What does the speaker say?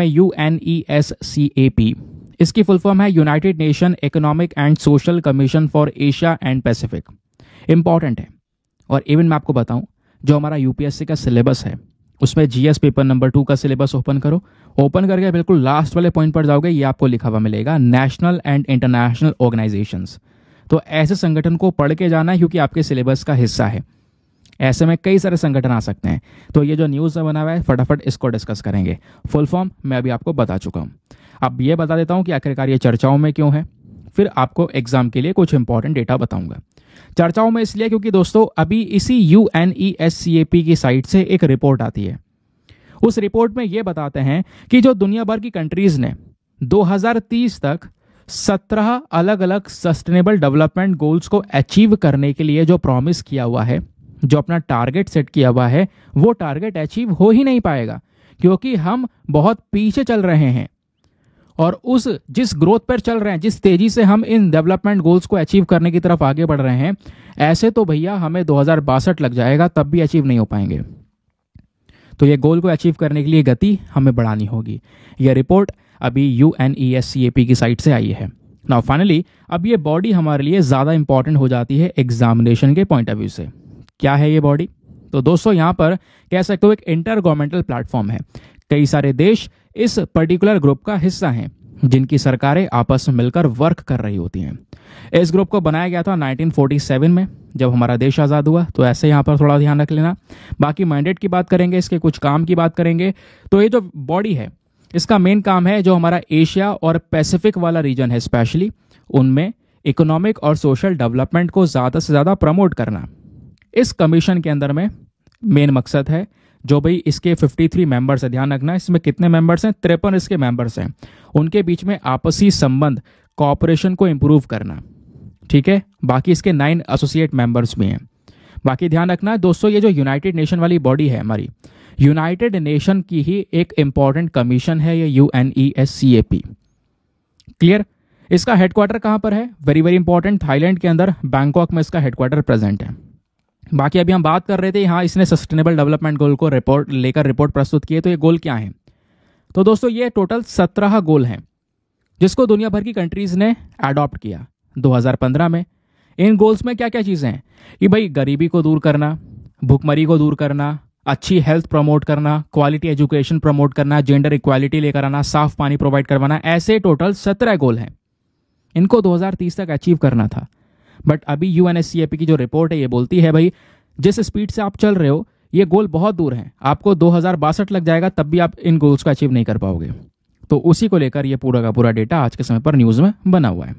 में U N E S C A P इसकी full form है United Nation economic and social commission for Asia and Pacific important है और even मैं आपको बताऊं जो हमारा यूपीएससी का सिलेबस है उसमें जीएस पेपर नंबर टू का सिलेबस ओपन करो ओपन करके बिल्कुल लास्ट वाले पॉइंट पर जाओगे ये आपको लिखा हुआ मिलेगा नेशनल एंड इंटरनेशनल ऑर्गेनाइजेशंस तो ऐसे संगठन को पढ़ के जाना है क्योंकि आपके सिलेबस का हिस्सा है ऐसे में कई सारे संगठन आ सकते हैं तो ये जो न्यूज़ में बना हुआ है फटाफट इसको डिस्कस करेंगे फुल फॉर्म मैं अभी आपको बता चुका हूँ अब ये बता देता हूँ कि आखिरकार ये चर्चाओं में क्यों है फिर आपको एग्जाम के लिए कुछ इंपॉर्टेंट डेटा बताऊंगा चर्चाओं में इसलिए क्योंकि दोस्तों अभी इसी U N E S C A P की साइट से एक रिपोर्ट आती है उस रिपोर्ट में ये बताते हैं कि जो दुनिया भर की कंट्रीज ने 2030 तक 17 अलग अलग सस्टेनेबल डेवलपमेंट गोल्स को अचीव करने के लिए जो प्रॉमिस किया हुआ है जो अपना टारगेट सेट किया हुआ है वो टारगेट अचीव हो ही नहीं पाएगा क्योंकि हम बहुत पीछे चल रहे हैं और उस जिस ग्रोथ पर चल रहे हैं जिस तेजी से हम इन डेवलपमेंट गोल्स को अचीव करने की तरफ आगे बढ़ रहे हैं ऐसे तो भैया हमें दो लग जाएगा तब भी अचीव नहीं हो पाएंगे तो ये गोल को अचीव करने के लिए गति हमें बढ़ानी होगी यह रिपोर्ट अभी U N E S C A P की साइट से आई है नाउ फाइनली अब ये बॉडी हमारे लिए ज़्यादा इंपॉर्टेंट हो जाती है एग्जामिनेशन के पॉइंट ऑफ व्यू से क्या है ये बॉडी तो दोस्तों यहाँ पर कह सकते हो एक इंटर गवर्नमेंटल प्लेटफॉर्म है कई सारे देश इस पर्टिकुलर ग्रुप का हिस्सा हैं जिनकी सरकारें आपस में मिलकर वर्क कर रही होती हैं इस ग्रुप को बनाया गया था 1947 में जब हमारा देश आज़ाद हुआ तो ऐसे यहाँ पर थोड़ा ध्यान रख लेना बाकी मैंडेट की बात करेंगे इसके कुछ काम की बात करेंगे तो ये जो बॉडी है इसका मेन काम है जो हमारा एशिया और पैसिफिक वाला रीजन है स्पेशली उनमें इकोनॉमिक और सोशल डेवलपमेंट को ज़्यादा से ज़्यादा प्रमोट करना इस कमीशन के अंदर में मेन मकसद है जो भाई इसके 53 मेंबर्स है ध्यान रखना इसमें कितने मेंबर्स हैं तिरपन इसके मेंबर्स हैं उनके बीच में आपसी संबंध कॉपरेशन को इम्प्रूव करना ठीक है बाकी इसके नाइन एसोसिएट मेंबर्स भी हैं बाकी ध्यान रखना दोस्तों ये जो यूनाइटेड नेशन वाली बॉडी है हमारी यूनाइटेड नेशन की ही एक इंपॉर्टेंट कमीशन है ये U N E S C A P clear इसका हेडक्वार्टर कहाँ पर है वेरी वेरी इंपॉर्टेंट थाईलैंड के अंदर बैंकॉक में इसका हेडक्वार्टर प्रेजेंट है बाकी अभी हम बात कर रहे थे हाँ इसने सस्टेनेबल डेवलपमेंट गोल को रिपोर्ट लेकर रिपोर्ट प्रस्तुत किए तो ये गोल क्या है तो दोस्तों ये टोटल सत्रह गोल हैं जिसको दुनिया भर की कंट्रीज़ ने अडॉप्ट किया 2015 में इन गोल्स में क्या क्या चीज़ें हैं कि भाई गरीबी को दूर करना भुखमरी को दूर करना अच्छी हेल्थ प्रमोट करना क्वालिटी एजुकेशन प्रमोट करना जेंडर इक्वालिटी लेकर आना साफ पानी प्रोवाइड करवाना ऐसे टोटल सत्रह गोल हैं इनको 2030 तक अचीव करना था बट अभी यू की जो रिपोर्ट है ये बोलती है भाई जिस स्पीड से आप चल रहे हो ये गोल बहुत दूर है आपको दो लग जाएगा तब भी आप इन गोल्स को अचीव नहीं कर पाओगे तो उसी को लेकर ये पूरा का पूरा डेटा आज के समय पर न्यूज़ में बना हुआ है